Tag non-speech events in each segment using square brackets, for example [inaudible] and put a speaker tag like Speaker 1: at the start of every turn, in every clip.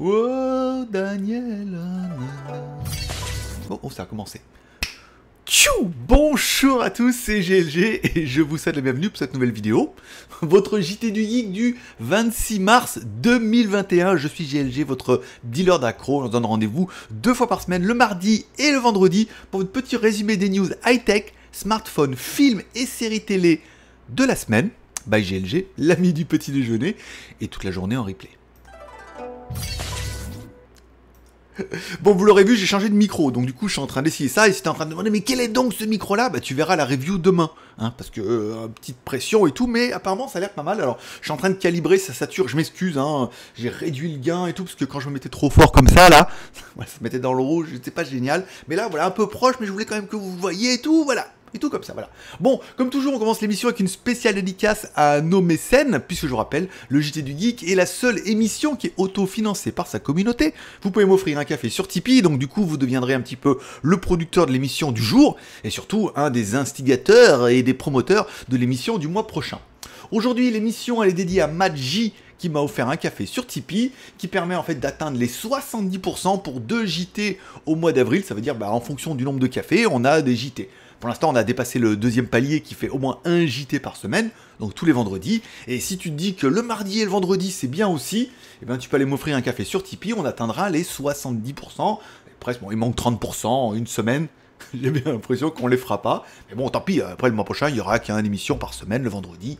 Speaker 1: Oh, Daniel. Oh, oh, ça a commencé. Tchou Bonjour à tous, c'est GLG et je vous souhaite la bienvenue pour cette nouvelle vidéo. Votre JT du Geek du 26 mars 2021. Je suis GLG, votre dealer d'accro. On vous donne rendez-vous deux fois par semaine, le mardi et le vendredi, pour votre petit résumé des news high-tech, smartphones, films et séries télé de la semaine. bye GLG, l'ami du petit déjeuner, et toute la journée en replay. [laughs] bon, vous l'aurez vu, j'ai changé de micro, donc du coup, je suis en train d'essayer ça, et si en train de demander, mais quel est donc ce micro-là Bah, tu verras la review demain, hein, parce que, euh, petite pression et tout, mais apparemment, ça a l'air pas mal, alors, je suis en train de calibrer, ça sature, je m'excuse, hein, j'ai réduit le gain et tout, parce que quand je me mettais trop fort comme ça, là, [laughs] ça mettait dans le rouge, c'était pas génial, mais là, voilà, un peu proche, mais je voulais quand même que vous voyez et tout, voilà, et tout comme ça, voilà. Bon, comme toujours, on commence l'émission avec une spéciale dédicace à nos mécènes, puisque je vous rappelle, le JT du Geek est la seule émission qui est autofinancée par sa communauté. Vous pouvez m'offrir un café sur Tipeee, donc du coup, vous deviendrez un petit peu le producteur de l'émission du jour, et surtout un des instigateurs et des promoteurs de l'émission du mois prochain. Aujourd'hui, l'émission, elle est dédiée à Madji, qui m'a offert un café sur Tipeee qui permet en fait d'atteindre les 70% pour deux JT au mois d'avril. Ça veut dire bah, en fonction du nombre de cafés, on a des JT. Pour l'instant, on a dépassé le deuxième palier qui fait au moins un JT par semaine, donc tous les vendredis. Et si tu te dis que le mardi et le vendredi, c'est bien aussi, eh ben, tu peux aller m'offrir un café sur Tipeee, on atteindra les 70%. Presque, il manque 30% en une semaine. [laughs] J'ai bien l'impression qu'on les fera pas. Mais bon, tant pis, euh, après le mois prochain, il y aura qu'une émission par semaine le vendredi.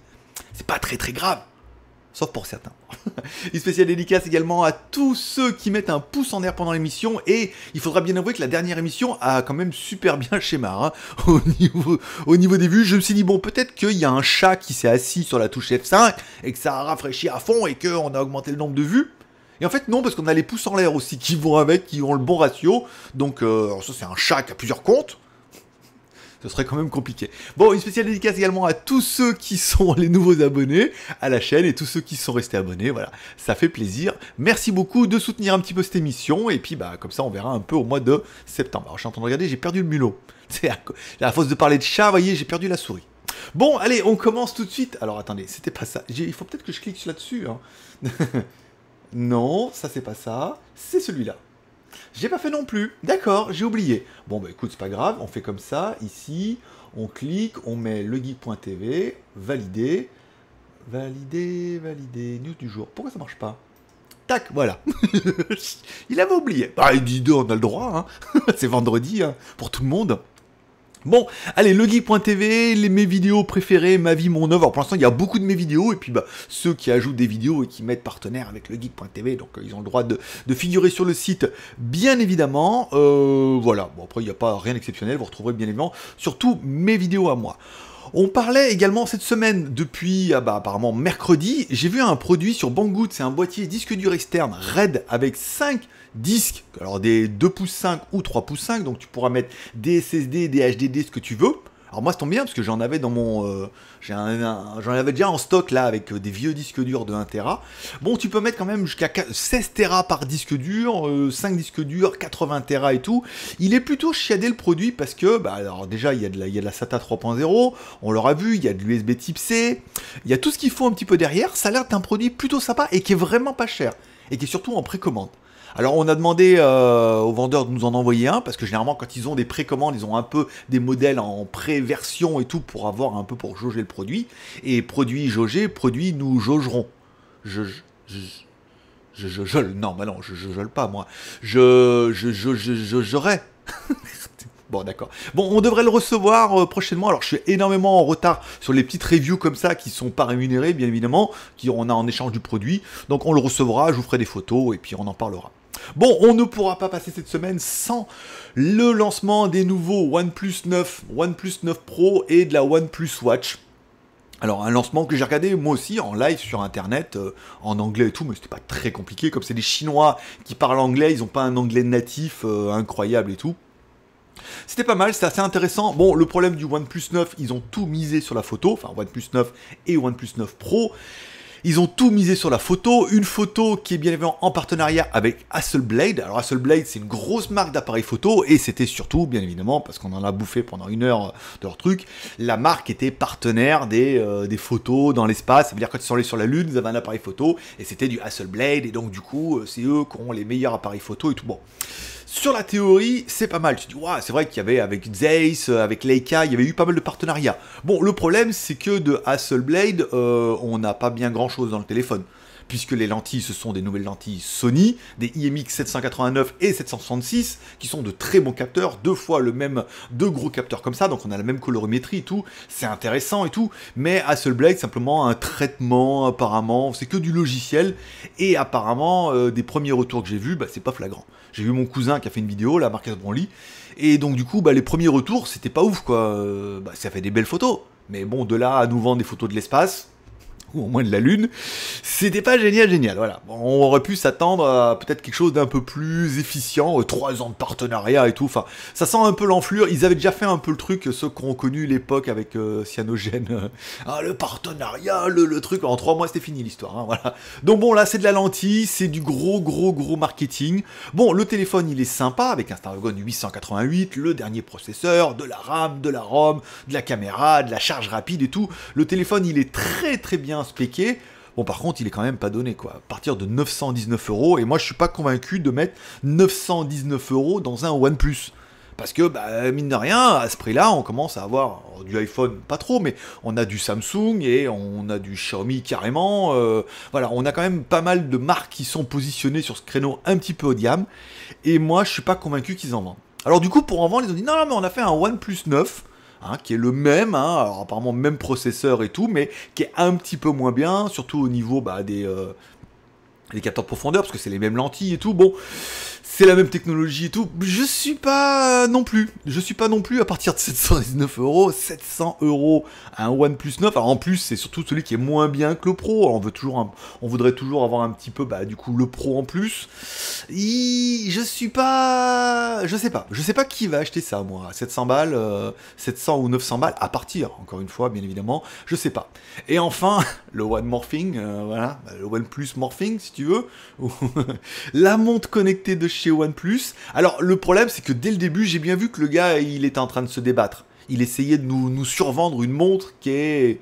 Speaker 1: C'est pas très très grave sauf pour certains. [laughs] Une spéciale dédicace également à tous ceux qui mettent un pouce en l'air pendant l'émission, et il faudra bien avouer que la dernière émission a quand même super bien [laughs] schéma. Hein. Au, niveau, au niveau des vues, je me suis dit, bon, peut-être qu'il y a un chat qui s'est assis sur la touche F5, et que ça a rafraîchi à fond, et qu'on a augmenté le nombre de vues. Et en fait, non, parce qu'on a les pouces en l'air aussi qui vont avec, qui ont le bon ratio. Donc, euh, ça, c'est un chat qui a plusieurs comptes ce serait quand même compliqué. Bon, une spéciale dédicace également à tous ceux qui sont les nouveaux abonnés à la chaîne et tous ceux qui sont restés abonnés, voilà, ça fait plaisir. Merci beaucoup de soutenir un petit peu cette émission, et puis bah comme ça on verra un peu au mois de septembre. Alors je suis en train de regarder, j'ai perdu le mulot. [laughs] C'est à, de parler de chat, vous voyez, j'ai perdu la souris. Bon, allez, on commence tout de suite. Alors attendez, c'était pas ça. Il faut peut-être que je clique là-dessus. Hein. [laughs] non, ça c'est pas ça. C'est celui-là. J'ai pas fait non plus. D'accord, j'ai oublié. Bon, bah écoute, c'est pas grave, on fait comme ça. Ici, on clique, on met legeek.tv, valider, valider, valider, news du jour. Pourquoi ça marche pas Tac, voilà. [laughs] il avait oublié. Bah, dit deux, on a le droit. Hein. [laughs] c'est vendredi hein, pour tout le monde. Bon, allez, legeek.tv, mes vidéos préférées, ma vie, mon œuvre. pour l'instant, il y a beaucoup de mes vidéos, et puis bah, ceux qui ajoutent des vidéos et qui mettent partenaire avec legeek.tv, donc euh, ils ont le droit de, figurer sur le site, bien évidemment. Euh, voilà, bon, après, il n'y a pas rien d'exceptionnel, vous retrouverez bien évidemment surtout mes vidéos à moi. On parlait également cette semaine, depuis ah bah, apparemment mercredi, j'ai vu un produit sur Banggood, c'est un boîtier disque dur externe RAID avec 5 disques, alors des 2 pouces 5 ou 3 pouces 5, donc tu pourras mettre des SSD, des HDD, ce que tu veux. Alors moi, ça tombe bien parce que j'en avais dans mon, euh, j'en avais déjà en stock là avec euh, des vieux disques durs de 1 Tera. Bon, tu peux mettre quand même jusqu'à 16 Tera par disque dur, 5 euh, disques durs, 80 Tera et tout. Il est plutôt chiadé le produit parce que, bah, alors déjà, il y, a de la, il y a de la SATA 3.0, on l'aura vu, il y a de l'USB Type C, il y a tout ce qu'il faut un petit peu derrière. Ça a l'air d'un produit plutôt sympa et qui est vraiment pas cher et qui est surtout en précommande. Alors on a demandé euh, aux vendeurs de nous en envoyer un, parce que généralement quand ils ont des précommandes, ils ont un peu des modèles en pré-version et tout pour avoir un peu pour jauger le produit. Et produit jaugé, produit nous jaugerons. Je, je, je, je, je non, mais non, je, je, je, pas moi. Je, je, je, je, [laughs] Bon, d'accord. Bon, on devrait le recevoir euh, prochainement. Alors, je suis énormément en retard sur les petites reviews comme ça qui sont pas rémunérées, bien évidemment, qui on a en échange du produit. Donc, on le recevra, je vous ferai des photos et puis on en parlera. Bon, on ne pourra pas passer cette semaine sans le lancement des nouveaux OnePlus 9, OnePlus 9 Pro et de la OnePlus Watch. Alors un lancement que j'ai regardé moi aussi en live sur internet, euh, en anglais et tout, mais c'était pas très compliqué, comme c'est des Chinois qui parlent anglais, ils n'ont pas un anglais natif euh, incroyable et tout. C'était pas mal, c'était assez intéressant. Bon, le problème du OnePlus 9, ils ont tout misé sur la photo, enfin OnePlus 9 et OnePlus 9 Pro. Ils ont tout misé sur la photo, une photo qui est bien évidemment en partenariat avec Hasselblad. Alors Hasselblad, c'est une grosse marque d'appareils photo et c'était surtout, bien évidemment, parce qu'on en a bouffé pendant une heure de leur truc, la marque était partenaire des, euh, photos dans l'espace. Ça veut dire quand ils sont allés sur la Lune, ils avaient un appareil photo et c'était du Hasselblad et donc du coup, euh, c'est eux qui ont les meilleurs appareils photo et tout. Bon. Sur la théorie, c'est pas mal. Tu dis, c'est vrai qu'il y avait avec Zeiss, euh, avec Leica, il y avait eu pas mal de partenariats. Bon, le problème, c'est que de Hasselblad, euh, on n'a pas bien grand chose dans le téléphone puisque les lentilles, ce sont des nouvelles lentilles Sony, des IMX 789 et 766, qui sont de très bons capteurs, deux fois le même, deux gros capteurs comme ça, donc on a la même colorimétrie et tout, c'est intéressant et tout, mais Hasselblad, simplement un traitement, apparemment, c'est que du logiciel, et apparemment, euh, des premiers retours que j'ai vus, bah, c'est pas flagrant. J'ai vu mon cousin qui a fait une vidéo, la Marcus Branly, et donc du coup, bah, les premiers retours, c'était pas ouf, quoi. Euh, bah, ça fait des belles photos, mais bon, de là à nous vendre des photos de l'espace, [laughs] ou au moins de la Lune, c'était pas génial, génial. Voilà, on aurait pu s'attendre à peut-être quelque chose d'un peu plus efficient, euh, trois ans de partenariat et tout. Enfin, ça sent un peu l'enflure. Ils avaient déjà fait un peu le truc, euh, ceux qui ont connu l'époque avec euh, Cyanogen Cyanogène. Ah, le partenariat, le, truc. En trois mois, c'était fini l'histoire. Hein, voilà. Donc bon, là, c'est de la lentille, c'est du gros, gros, gros marketing. Bon, le téléphone, il est sympa avec un Snapdragon 888, le dernier processeur, de la RAM, de la ROM, de la caméra, de la charge rapide et tout. Le téléphone, il est très, très bien expliqué. Bon, par contre, il est quand même pas donné, quoi. À partir de 919 euros, et moi, je suis pas convaincu de mettre 919 euros dans un OnePlus. Parce que, bah, mine de rien, à ce prix-là, on commence à avoir du iPhone, pas trop, mais on a du Samsung et on a du Xiaomi carrément. Euh, voilà, on a quand même pas mal de marques qui sont positionnées sur ce créneau un petit peu haut de gamme. Et moi, je suis pas convaincu qu'ils en vendent. Alors du coup, pour en vendre, ils ont dit non, mais on a fait un OnePlus 9 Hein, qui est le même, hein, alors apparemment même processeur et tout, mais qui est un petit peu moins bien, surtout au niveau bah, des, euh, les capteurs de profondeur, parce que c'est les mêmes lentilles et tout, bon, c'est la même technologie et tout, je suis pas euh, non plus, je suis pas non plus à partir de 719 euros, 700 euros un OnePlus 9, alors en plus c'est surtout celui qui est moins bien que le Pro, on, veut toujours on voudrait toujours avoir un petit peu, bah du coup le Pro en plus, je suis pas, je sais pas, je sais pas qui va acheter ça moi, 700 balles, 700 euh, ou 900 balles, à partir, encore une fois, bien évidemment, je sais pas. Et enfin, [laughs] le One Morphing, euh, voilà, le OnePlus Morphing, si tu veux, [laughs] la montre connectée de chez OnePlus. Alors le problème c'est que dès le début j'ai bien vu que le gars il était en train de se débattre. Il essayait de nous, survendre une montre qui est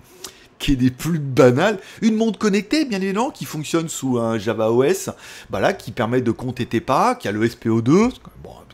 Speaker 1: qui est des plus banales, une montre connectée bien évidemment qui fonctionne sous un Java OS, bah qui permet de compter tes pas, qui a le SPO2,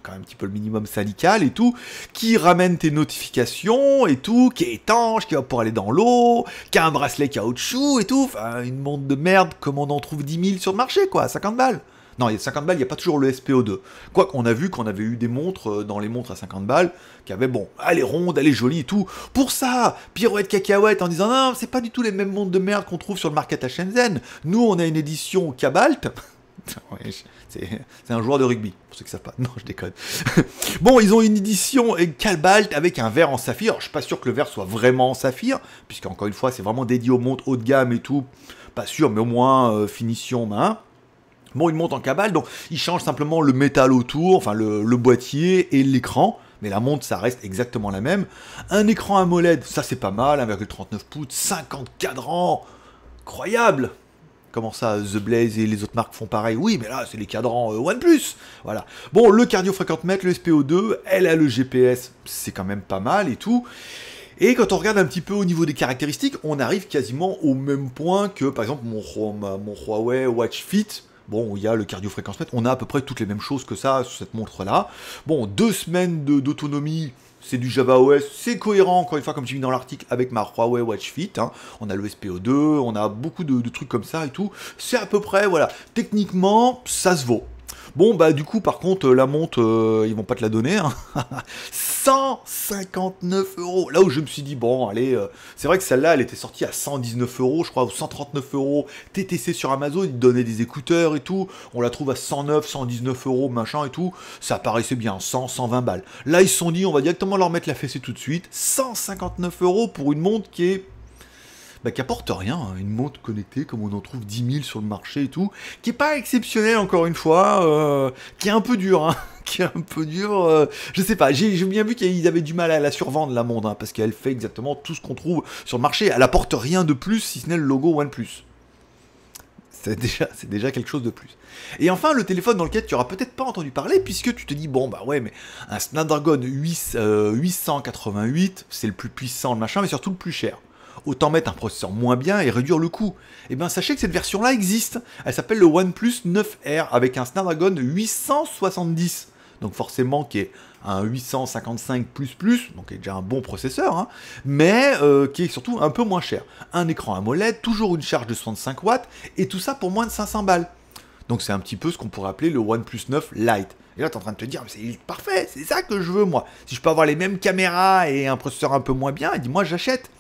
Speaker 1: quand même un petit peu le minimum syndical et tout, qui ramène tes notifications et tout, qui est étanche, qui va pour aller dans l'eau, qui a un bracelet caoutchouc et tout, une montre de merde comme on en trouve 10 000 sur le marché quoi, 50 balles. Non, il y a 50 balles, il n'y a pas toujours le SPO2. Quoi qu'on a vu qu'on avait eu des montres euh, dans les montres à 50 balles qui avaient, bon, elle est ronde, elle est jolie et tout. Pour ça, pirouette cacahuète en disant non, c'est pas du tout les mêmes montres de merde qu'on trouve sur le market à Shenzhen. Nous, on a une édition Cabalt [laughs] [laughs] c'est un joueur de rugby, pour ceux qui savent pas. Non, je déconne. [laughs] bon, ils ont une édition euh, Calbalt avec un verre en saphir. Je je suis pas sûr que le verre soit vraiment en saphir, puisque encore une fois, c'est vraiment dédié aux montres haut de gamme et tout. Pas sûr, mais au moins euh, finition main. Hein. Bon, une montre en cabale, donc ils changent simplement le métal autour, enfin le, boîtier et l'écran mais la montre, ça reste exactement la même. Un écran AMOLED, ça c'est pas mal, 1,39 pouces, 50 cadrans, incroyable Comment ça, The Blaze et les autres marques font pareil Oui, mais là, c'est les cadrans euh, OnePlus Voilà. Bon, le cardio mètre le SPO2, elle a le GPS, c'est quand même pas mal et tout. Et quand on regarde un petit peu au niveau des caractéristiques, on arrive quasiment au même point que, par exemple, mon, Huawei Watch Fit, Bon, il y a le cardio-fréquence-mètre, on a à peu près toutes les mêmes choses que ça sur cette montre-là. Bon, deux semaines d'autonomie, c'est du Java OS, c'est cohérent, encore une fois, comme j'ai mis dans l'article, avec ma Huawei Watch Fit. Hein. On a le SPO2, on a beaucoup de trucs comme ça et tout. C'est à peu près, voilà. Techniquement, ça se vaut. Bon, bah du coup, par contre, euh, la montre, euh, ils vont pas te la donner. 159 hein. [laughs] euros. Là où je me suis dit, bon, allez, euh, c'est vrai que celle-là, elle était sortie à 119 euros, je crois, ou 139 euros. TTC sur Amazon, ils donnaient des écouteurs et tout. On la trouve à 109, 119 euros, machin et tout. Ça paraissait bien, 100, 120 balles. Là, ils se sont dit, on va directement leur mettre la fessée tout de suite. 159 euros pour une montre qui est bah, qui apporte rien, hein. une montre connectée comme on en trouve 10 000 sur le marché et tout, qui est pas exceptionnelle encore une fois, euh, qui est un peu dur, hein. [laughs] qui est un peu dur. je euh, je sais pas, j'ai bien vu qu'ils avaient du mal à la survendre la montre, hein, parce qu'elle fait exactement tout ce qu'on trouve sur le marché, elle apporte rien de plus si ce n'est le logo OnePlus. C'est déjà, déjà quelque chose de plus. Et enfin, le téléphone dans lequel tu n'auras peut-être pas entendu parler, puisque tu te dis, bon, bah ouais, mais un Snapdragon 8, 888, euh, c'est le plus puissant, le machin, mais surtout le plus cher autant mettre un processeur moins bien et réduire le coût. Et eh bien sachez que cette version-là existe, elle s'appelle le OnePlus 9R avec un Snapdragon 870, donc forcément qui est un 855 donc qui est déjà un bon processeur, hein, mais euh, qui est surtout un peu moins cher. Un écran AMOLED, toujours une charge de 65 watts, et tout ça pour moins de 500 balles. Donc c'est un petit peu ce qu'on pourrait appeler le OnePlus 9 Lite. Et là, tu es en train de te dire, mais c'est parfait, c'est ça que je veux moi. Si je peux avoir les mêmes caméras et un processeur un peu moins bien, eh dis-moi, j'achète.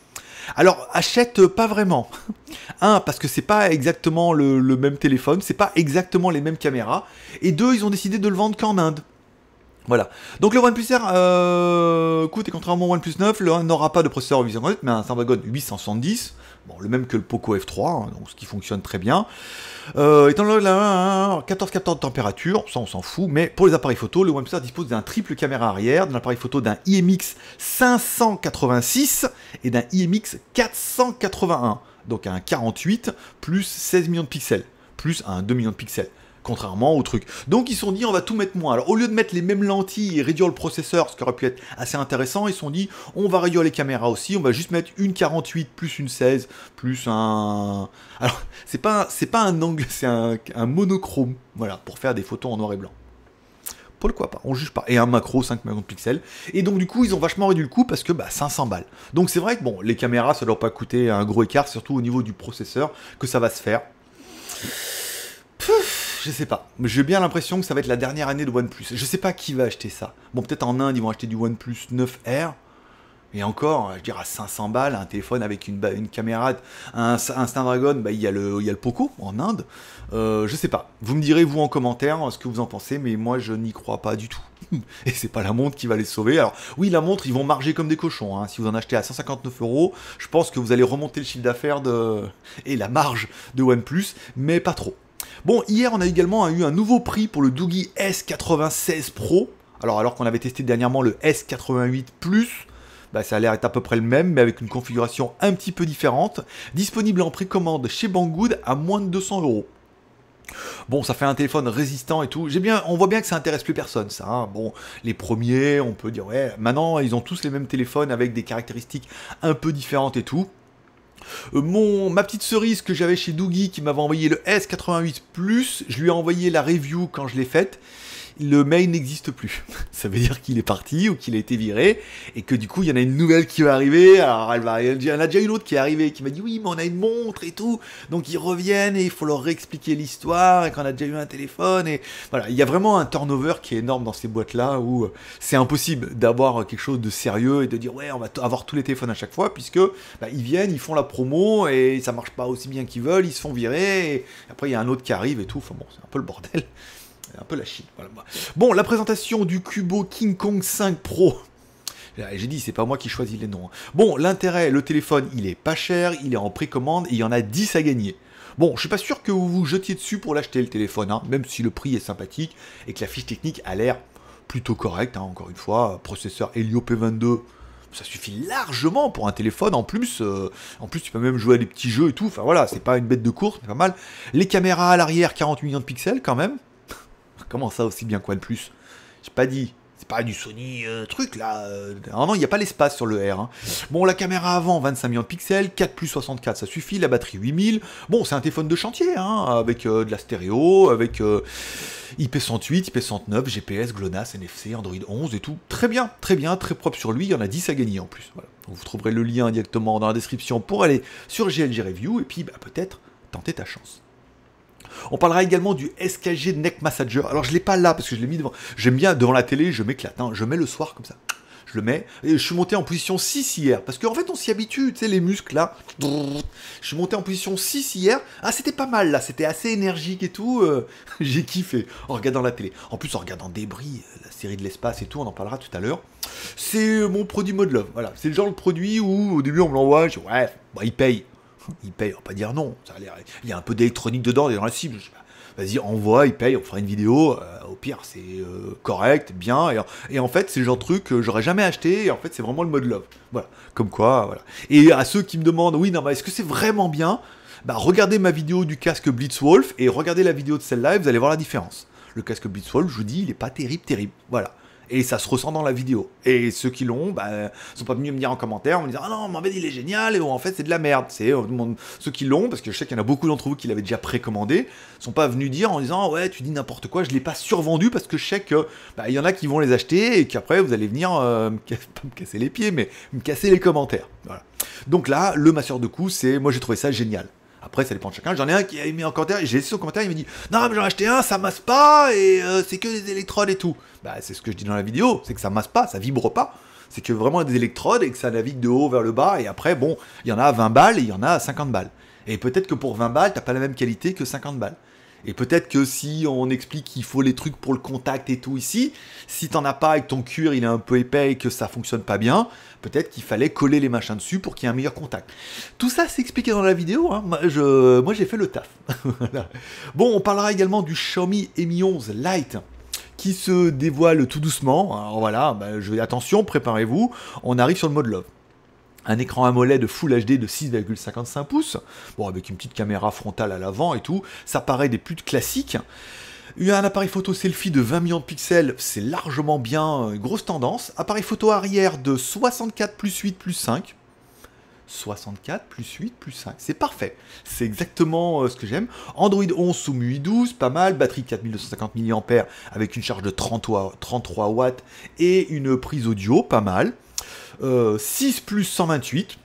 Speaker 1: Alors achète euh, pas vraiment. [laughs] Un, parce que c'est pas exactement le, même téléphone, c'est pas exactement les mêmes caméras. Et deux, ils ont décidé de le vendre qu'en Inde. Voilà. Donc le OnePlus R euh, coûte, et contrairement au OnePlus 9, le n'aura pas de processeur vision mais un Snapdragon 870, bon, le même que le Poco F3, hein, donc ce qui fonctionne très bien. Euh, étant donné 14-14 de température, ça on s'en fout, mais pour les appareils photo, le OnePlus dispose d'un triple caméra arrière, d'un appareil photo d'un IMX 586 et d'un IMX 481, donc un 48 plus 16 millions de pixels, plus un 2 millions de pixels contrairement au truc. Donc ils se sont dit on va tout mettre moins. Alors au lieu de mettre les mêmes lentilles et réduire le processeur, ce qui aurait pu être assez intéressant, ils se sont dit on va réduire les caméras aussi, on va juste mettre une 48 plus une 16 plus un... Alors c'est pas, c'est pas un angle, c'est un, monochrome, voilà, pour faire des photos en noir et blanc. Pourquoi pas, on juge pas. Et un macro 5 millions de pixels. Et donc du coup ils ont vachement réduit le coût parce que bah 500 balles. Donc c'est vrai que bon les caméras ça leur pas coûter un gros écart, surtout au niveau du processeur que ça va se faire. Puf je sais pas. J'ai bien l'impression que ça va être la dernière année de OnePlus. Je sais pas qui va acheter ça. Bon, peut-être en Inde, ils vont acheter du OnePlus 9R. Et encore, je dirais à 500 balles, un téléphone avec une, une caméra, un, un Snapdragon, bah, il, y a le, il y le Poco en Inde. Euh, je sais pas. Vous me direz, vous, en commentaire, ce que vous en pensez, mais moi, je n'y crois pas du tout. [laughs] Et c'est pas la montre qui va les sauver. Alors, oui, la montre, ils vont marger comme des cochons. Hein. Si vous en achetez à 159 euros, je pense que vous allez remonter le chiffre d'affaires de... et la marge de OnePlus, mais pas trop. Bon, hier, on a également eu un nouveau prix pour le Doogie S96 Pro. Alors, alors qu'on avait testé dernièrement le S88 Plus, bah, ça a l'air d'être à peu près le même, mais avec une configuration un petit peu différente. Disponible en précommande chez Banggood à moins de 200 euros. Bon, ça fait un téléphone résistant et tout. J'ai bien, on voit bien que ça intéresse plus personne, ça. Hein. Bon, les premiers, on peut dire ouais. Maintenant, ils ont tous les mêmes téléphones avec des caractéristiques un peu différentes et tout. Euh, mon, ma petite cerise que j'avais chez Doogie qui m'avait envoyé le S88+, je lui ai envoyé la review quand je l'ai faite le mail n'existe plus. [laughs] Ça veut dire qu'il est parti ou qu'il a été viré et que du coup, il y en a une nouvelle qui va arriver. Alors, elle il y en a déjà une autre qui est arrivée qui m'a dit oui, mais on a une montre et tout. Donc, ils reviennent et il faut leur réexpliquer l'histoire et qu'on a déjà eu un téléphone et voilà. Il y a vraiment un turnover qui est énorme dans ces boîtes-là où euh, c'est impossible d'avoir quelque chose de sérieux et de dire ouais, on va avoir tous les téléphones à chaque fois puisque bah, ils viennent, ils font la promo et ça marche pas aussi bien qu'ils veulent, ils se font virer et après, il y a un autre qui arrive et tout. Enfin bon, c'est un peu le bordel c'est un peu la Chine. Voilà. Bon, la présentation du Cubo King Kong 5 Pro. Ah, j'ai dit, c'est pas moi qui choisis les noms. Hein. Bon, l'intérêt, le téléphone, il est pas cher, il est en précommande et il y en a 10 à gagner. Bon, je suis pas sûr que vous vous jetiez dessus pour l'acheter le téléphone, hein, même si le prix est sympathique et que la fiche technique a l'air plutôt correcte, hein, encore une fois, processeur Helio P22, ça suffit largement pour un téléphone. En plus, euh, en plus, tu peux même jouer à des petits jeux et tout. Enfin voilà, c'est pas une bête de course, c'est pas mal. Les caméras à l'arrière, 40 millions de pixels quand même. Comment ça aussi bien quoi de plus J'ai pas dit. C'est pas du Sony euh, truc là. Euh, non, il n'y a pas l'espace sur le R. Hein. Bon, la caméra avant, 25 millions de pixels, 4 plus 64, ça suffit. La batterie 8000. Bon, c'est un téléphone de chantier, hein, avec euh, de la stéréo, avec IP108, IP109, GPS, GLONASS, NFC, Android 11 et tout. Très bien, très bien, très propre sur lui. Il y en a 10 à gagner en plus. vous trouverez le lien directement dans la description pour aller sur GLG Review et puis bah, peut-être tenter ta chance. On parlera également du SKG Neck Massager. Alors, je l'ai pas là parce que je l'ai mis devant. J'aime bien devant la télé, je m'éclate. Hein. Je mets le soir comme ça. Je le mets. Et je suis monté en position 6 hier. Parce qu'en fait, on s'y habitue. Tu sais, les muscles là. Je suis monté en position 6 hier. Ah, c'était pas mal là. C'était assez énergique et tout. Euh. [laughs] J'ai kiffé en regardant la télé. En plus, en regardant Débris, euh, la série de l'espace et tout. On en parlera tout à l'heure. C'est euh, mon produit Mode Love. Voilà. C'est le genre de produit où au début, on me l'envoie. Je dis, ouais, bah, il paye il paye, on va pas dire non. Ça il y a un peu d'électronique dedans, il dans la cible. Vas-y, envoie, il paye, on fera une vidéo. Euh, au pire, c'est euh, correct, bien. Et, en fait, c'est le genre de truc que j'aurais jamais acheté. Et en fait, c'est vraiment le mode love. Voilà, comme quoi, voilà. Et à ceux qui me demandent, oui, non, mais est-ce que c'est vraiment bien bah, regardez ma vidéo du casque Blitzwolf et regardez la vidéo de celle-là vous allez voir la différence. Le casque Blitzwolf, je vous dis, il est pas terrible, terrible. Voilà et ça se ressent dans la vidéo. Et ceux qui l'ont, bah, sont pas venus me dire en commentaire en me disant Ah non, mais il est génial, et oh, en fait c'est de la merde. C'est euh, ceux qui l'ont, parce que je sais qu'il y en a beaucoup d'entre vous qui l'avaient déjà précommandé, sont pas venus dire en disant Ouais, tu dis n'importe quoi, je l'ai pas survendu parce que je sais qu'il bah, y en a qui vont les acheter et qu'après vous allez venir euh, [laughs] me casser, les pieds, mais me casser les commentaires. Donc là, le masseur de coups, c'est moi j'ai trouvé ça génial. Après, ça dépend de chacun. J'en ai un qui a mis en commentaire, j'ai laissé son commentaire, il me dit Non, mais j'en ai acheté un, ça masse pas et euh, c'est que des électrodes et tout. Bah, c'est ce que je dis dans la vidéo, c'est que ça masse pas, ça vibre pas. C'est que vraiment des électrodes et que ça navigue de haut vers le bas. Et après, bon, il y en a 20 balles et il y en a 50 balles. Et peut-être que pour 20 balles, t'as pas la même qualité que 50 balles. Et peut-être que si on explique qu'il faut les trucs pour le contact et tout ici, si t'en as pas et que ton cuir il est un peu épais et que ça fonctionne pas bien, peut-être qu'il fallait coller les machins dessus pour qu'il y ait un meilleur contact. Tout ça c'est expliqué dans la vidéo, hein. moi j'ai fait le taf. [laughs] Bon, on parlera également du Xiaomi Mi 11 Lite qui se dévoile tout doucement. Alors voilà, ben, je, attention, préparez-vous, on arrive sur le mode love un écran AMOLED de Full HD de 6,55 pouces, bon, avec une petite caméra frontale à l'avant et tout, ça paraît des putes classiques. Un appareil photo selfie de 20 millions de pixels, c'est largement bien, euh, grosse tendance. Appareil photo arrière de 64 plus 8 plus 5. 64 plus 8 plus 5, c'est parfait. C'est exactement euh, ce que j'aime. Android 11 sous MUI 12, pas mal. Batterie 4250 mAh avec une charge de 33 watts et une prise audio, pas mal. 6 euh, plus 128,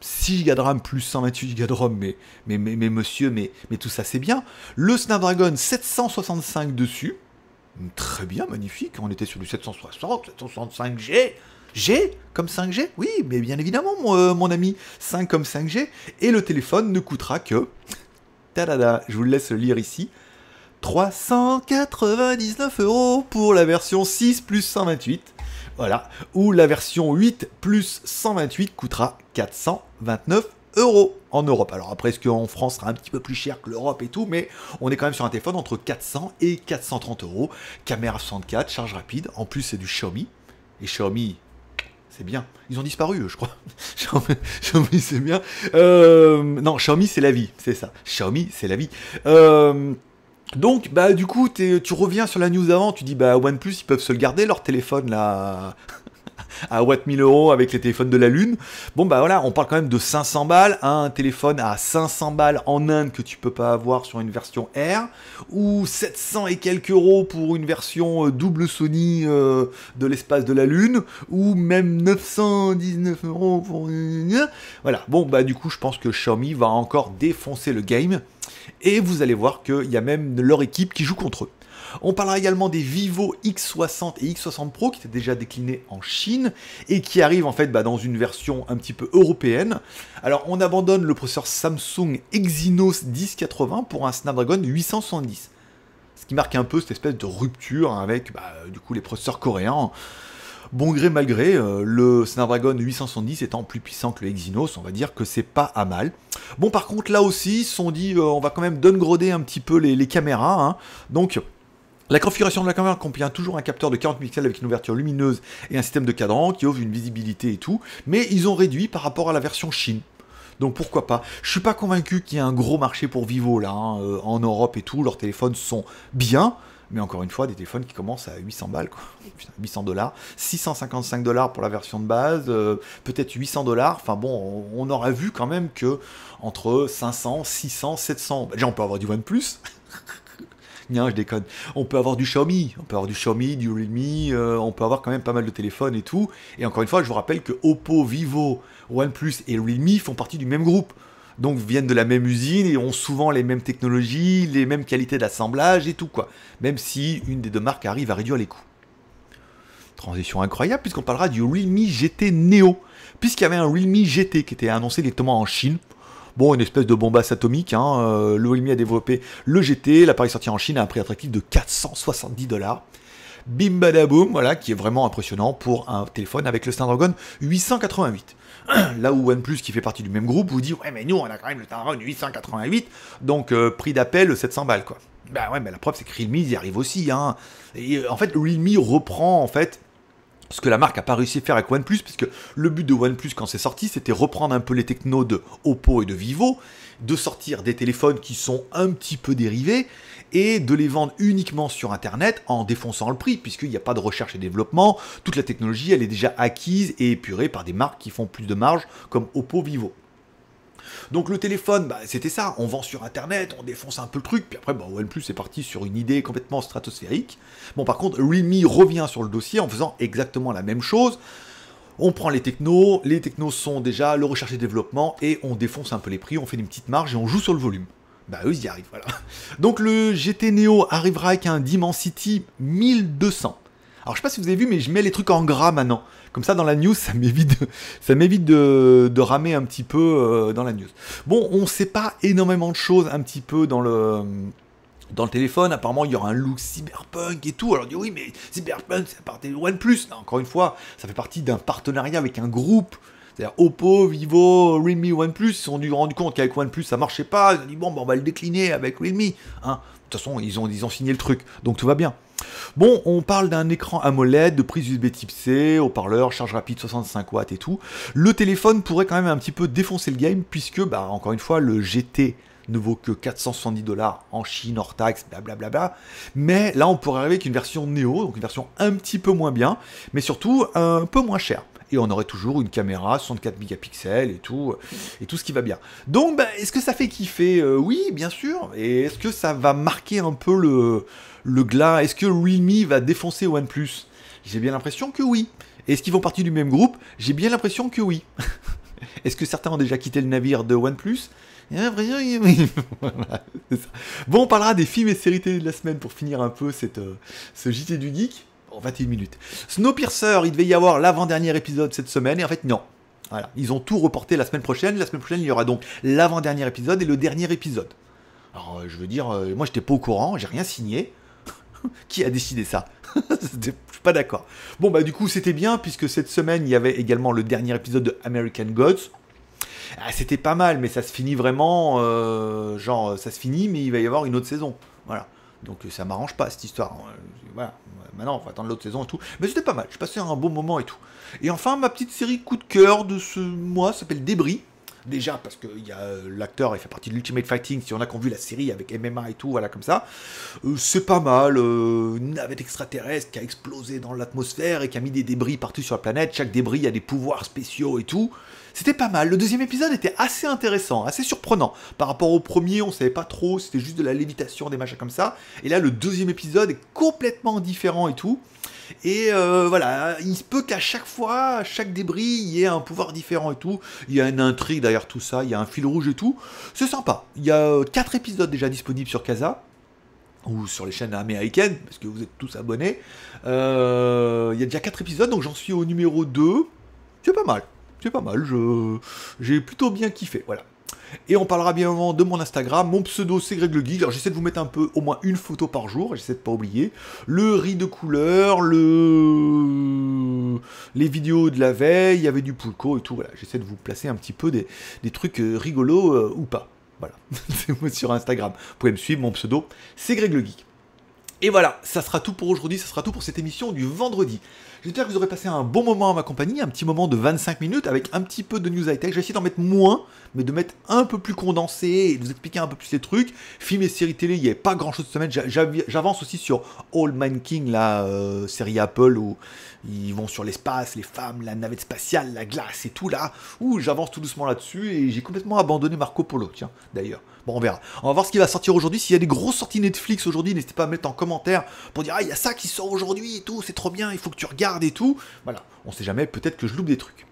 Speaker 1: 6 Go de RAM plus 128 Go de ROM, mais, mais, mais, monsieur, mais, mais tout ça c'est bien. Le Snapdragon 765 dessus, très bien, magnifique, on était sur du 760, 765G. G comme 5G Oui, mais bien évidemment, mon, euh, ami, 5 comme 5G. Et le téléphone ne coûtera que. [laughs] Tadada, je vous le laisse lire ici. 399 euros pour la version 6 plus 128. Voilà. où la version 8 plus 128 coûtera 429 euros en Europe. Alors après, ce qu'en France sera un petit peu plus cher que l'Europe et tout, mais on est quand même sur un téléphone entre 400 et 430 euros. Caméra 64, charge rapide. En plus, c'est du Xiaomi. Et Xiaomi, c'est bien. Ils ont disparu, je crois. [laughs] Xiaomi, c'est bien. Euh, non, Xiaomi, c'est la vie. C'est ça. Xiaomi, c'est la vie. Euh, donc, bah, du coup, tu reviens sur la news avant tu dis, bah, OnePlus, ils peuvent se le garder, leur téléphone, là à 1000 euros avec les téléphones de la Lune. Bon, bah voilà, on parle quand même de 500 balles, un téléphone à 500 balles en Inde que tu peux pas avoir sur une version R, ou 700 et quelques euros pour une version euh, double Sony euh, de l'espace de la Lune, ou même 919 euros pour. Voilà, bon, bah du coup, je pense que Xiaomi va encore défoncer le game. Et vous allez voir qu'il y a même leur équipe qui joue contre eux. On parlera également des Vivo X60 et X60 Pro qui étaient déjà déclinés en Chine et qui arrivent en fait bah, dans une version un petit peu européenne. Alors on abandonne le processeur Samsung Exynos 1080 pour un Snapdragon 870. Ce qui marque un peu cette espèce de rupture avec bah, euh, du coup les processeurs coréens bon gré mal gré, euh, le Snapdragon 870 étant plus puissant que le Exynos, on va dire que c'est pas à mal. Bon par contre là aussi, ils sont dit euh, on va quand même downgrader un petit peu les, caméras, hein. donc la configuration de la caméra contient toujours un capteur de 40 pixels avec une ouverture lumineuse et un système de cadran qui offre une visibilité et tout, mais ils ont réduit par rapport à la version Chine. Donc pourquoi pas Je suis pas convaincu qu'il y ait un gros marché pour Vivo là, hein, euh, en Europe et tout. Leurs téléphones sont bien, mais encore une fois, des téléphones qui commencent à 800 balles, quoi. Putain, 800 dollars, 655 dollars pour la version de base, euh, peut-être 800 dollars. Enfin bon, on, aura vu quand même que entre 500, 600, 700, déjà on peut avoir du OnePlus je déconne. On peut avoir du Xiaomi, on peut avoir du Xiaomi, du Realme, euh, on peut avoir quand même pas mal de téléphones et tout. Et encore une fois, je vous rappelle que Oppo, Vivo, OnePlus et Realme font partie du même groupe. Donc viennent de la même usine et ont souvent les mêmes technologies, les mêmes qualités d'assemblage et tout quoi. Même si une des deux marques arrive à réduire les coûts. Transition incroyable puisqu'on parlera du Realme GT Neo. Puisqu'il y avait un Realme GT qui était annoncé directement en Chine. Bon, une espèce de bombasse atomique. Hein. Euh, le a développé le GT. L'appareil sorti en Chine à un prix attractif de 470 dollars. Bim badaboum, voilà, qui est vraiment impressionnant pour un téléphone avec le Snapdragon 888. [clears throat] Là où OnePlus, qui fait partie du même groupe, vous dit Ouais, mais nous, on a quand même le Snapdragon 888, donc euh, prix d'appel 700 balles, quoi. ben ouais, mais la preuve, c'est que Realme y arrive aussi, hein. Et euh, en fait, Realme reprend, en fait, ce que la marque n'a pas réussi à faire avec OnePlus, puisque le but de OnePlus quand c'est sorti, c'était reprendre un peu les technos de Oppo et de Vivo, de sortir des téléphones qui sont un petit peu dérivés, et de les vendre uniquement sur Internet en défonçant le prix, puisqu'il n'y a pas de recherche et développement, toute la technologie, elle est déjà acquise et épurée par des marques qui font plus de marge, comme Oppo, Vivo. Donc le téléphone, bah, c'était ça, on vend sur Internet, on défonce un peu le truc, puis après, bah, OnePlus est parti sur une idée complètement stratosphérique. Bon, par contre, Realme revient sur le dossier en faisant exactement la même chose. On prend les technos, les technos sont déjà le recherche et développement, et on défonce un peu les prix, on fait une petite marge et on joue sur le volume. Bah eux, ils y arrivent, voilà. Donc le GT Neo arrivera avec un Dimensity 1200. Alors je sais pas si vous avez vu, mais je mets les trucs en gras maintenant. Comme ça, dans la news, [laughs] ça m'évite, ça m'évite de, ramer un petit peu euh, dans la news. Bon, on ne sait pas énormément de choses un petit peu dans le euh, dans le téléphone. Apparemment, il y aura un look cyberpunk et tout. Alors, on dit oui, mais cyberpunk, c'est partait de OnePlus. encore une fois, ça fait partie d'un partenariat avec un groupe. C'est-à-dire Oppo, Vivo, Realme, OnePlus, ils se sont dû rendre compte qu'avec OnePlus ça marchait pas, ils ont dit bon, ben, on va le décliner avec Realme. Hein. De toute façon, ils ont, ils ont signé le truc, donc tout va bien. Bon, on parle d'un écran AMOLED, de prise USB type C, haut-parleur, charge rapide 65 watts et tout. Le téléphone pourrait quand même un petit peu défoncer le game, puisque, bah, encore une fois, le GT ne vaut que 470 dollars en Chine hors taxe, blablabla. Bla bla. Mais là, on pourrait arriver avec une version Neo, donc une version un petit peu moins bien, mais surtout un peu moins chère et on aurait toujours une caméra 64 mégapixels et tout, et tout ce qui va bien. Donc, bah, est-ce que ça fait kiffer euh, Oui, bien sûr. Et est-ce que ça va marquer un peu le, le glas Est-ce que Realme va défoncer OnePlus J'ai bien l'impression que oui. Est-ce qu'ils vont partir du même groupe J'ai bien l'impression que oui. [laughs] Est-ce que certains ont déjà quitté le navire de OnePlus voilà, Bon, on parlera des films et séries télé de la semaine pour finir un peu cette, euh, ce JT du Geek. 21 minutes. Snowpiercer, il devait y avoir l'avant-dernier épisode cette semaine, et en fait, non. Voilà, ils ont tout reporté la semaine prochaine. La semaine prochaine, il y aura donc l'avant-dernier épisode et le dernier épisode. Alors, euh, je veux dire, euh, moi, j'étais pas au courant, j'ai rien signé. [laughs] Qui a décidé ça [laughs] Je suis pas d'accord. Bon, bah, du coup, c'était bien, puisque cette semaine, il y avait également le dernier épisode de American Gods. Ah, c'était pas mal, mais ça se finit vraiment. Euh, genre, ça se finit, mais il va y avoir une autre saison. Voilà. Donc euh, ça m'arrange pas cette histoire. Hein. Euh, voilà, euh, maintenant on va attendre l'autre saison et tout. Mais c'était pas mal, je passais un bon moment et tout. Et enfin, ma petite série coup de cœur de ce mois s'appelle Débris. Déjà parce que l'acteur, il fait partie de l'Ultimate Fighting. Si on a qu'on vu la série avec MMA et tout, voilà comme ça, c'est pas mal. une navette extraterrestre qui a explosé dans l'atmosphère et qui a mis des débris partout sur la planète. Chaque débris a des pouvoirs spéciaux et tout. C'était pas mal. Le deuxième épisode était assez intéressant, assez surprenant. Par rapport au premier, on savait pas trop, c'était juste de la lévitation, des machins comme ça. Et là, le deuxième épisode est complètement différent et tout. Et euh, voilà, il se peut qu'à chaque fois, à chaque débris, il y ait un pouvoir différent et tout. Il y a une intrigue derrière tout ça, il y a un fil rouge et tout. C'est sympa. Il y a euh, quatre épisodes déjà disponibles sur Casa ou sur les chaînes américaines, parce que vous êtes tous abonnés. Euh, il y a déjà 4 épisodes, donc j'en suis au numéro 2. C'est pas mal c'est pas mal, je, j'ai plutôt bien kiffé, voilà. Et on parlera bien avant de mon Instagram. Mon pseudo, c'est Greg le Geek. Alors, j'essaie de vous mettre un peu, au moins une photo par jour. J'essaie de pas oublier. Le riz de couleur, le... les vidéos de la veille, il y avait du poulko et tout. Voilà, j'essaie de vous placer un petit peu des, trucs euh, rigolos euh, ou pas. Voilà, [laughs] c'est moi sur Instagram. Vous pouvez me suivre, mon pseudo, c'est Greg le Geek. Et voilà, ça sera tout pour aujourd'hui, ça sera tout pour cette émission du vendredi. J'espère que vous aurez passé un bon moment à ma compagnie, un petit moment de 25 minutes avec un petit peu de news high-tech. Je d'en mettre moins, mais de mettre un peu plus condensé et de vous expliquer un peu plus les trucs. Films et séries télé, il n'y avait pas grand chose de semaine. J'avance aussi sur All Man King, la euh, série Apple où ils vont sur l'espace, les femmes, la navette spatiale, la glace et tout là. Ouh, j'avance tout doucement là-dessus et j'ai complètement abandonné Marco Polo, tiens, d'ailleurs. Bon, on verra. On va voir ce qui va sortir aujourd'hui. S'il y a des grosses sorties Netflix aujourd'hui, n'hésitez pas à mettre en commentaire pour dire Ah, il y a ça qui sort aujourd'hui et tout, c'est trop bien, il faut que tu regardes et tout. Voilà, on sait jamais, peut-être que je loupe des trucs.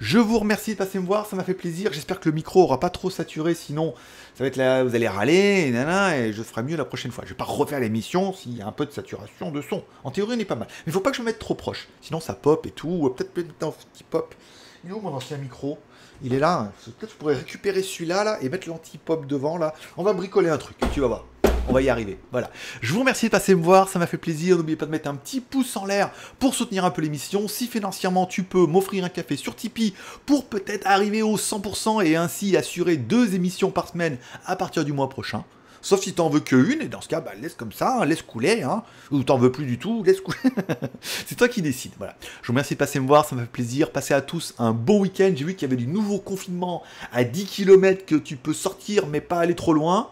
Speaker 1: Je vous remercie de passer me voir, ça m'a fait plaisir. J'espère que le micro aura pas trop saturé, sinon ça va être là, vous allez râler, et, et je ferai mieux la prochaine fois. Je vais pas refaire l'émission s'il y a un peu de saturation de son. En théorie, on est pas mal. Mais il faut pas que je me mette trop proche, sinon ça pop et tout. Peut-être peut-être un petit pop. Il est où mon ancien micro Il est là. Peut-être je pourrais récupérer celui-là là et mettre l'anti-pop devant là. On va bricoler un truc, tu vas voir on va y arriver. Voilà. Je vous remercie de passer me voir, ça m'a fait plaisir. N'oubliez pas de mettre un petit pouce en l'air pour soutenir un peu l'émission. Si financièrement tu peux m'offrir un café sur Tipeee pour peut-être arriver au 100% et ainsi assurer deux émissions par semaine à partir du mois prochain. Sauf si t'en veux qu'une, et dans ce cas, bah, laisse comme ça, hein, laisse couler, hein, ou t'en veux plus du tout, laisse couler. [laughs] c'est toi qui décides, voilà. Je vous remercie de passer me voir, ça m'a fait plaisir. Passez à tous un bon week-end. J'ai vu qu'il y avait du nouveau confinement à 10 km que tu peux sortir, mais pas aller trop loin.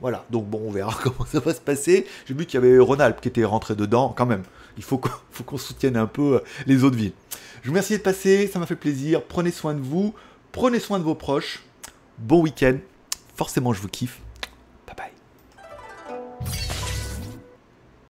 Speaker 1: Voilà, donc bon, on verra [laughs] comment ça va se passer. J'ai vu qu'il y avait Ronalp qui était rentré dedans, quand même. Il faut qu'on, faut qu'on soutienne un peu euh, les autres villes. Je vous remercie de passer, ça m'a fait plaisir. Prenez soin de vous, prenez soin de vos proches. Bon week-end. Forcément, je vous kiffe.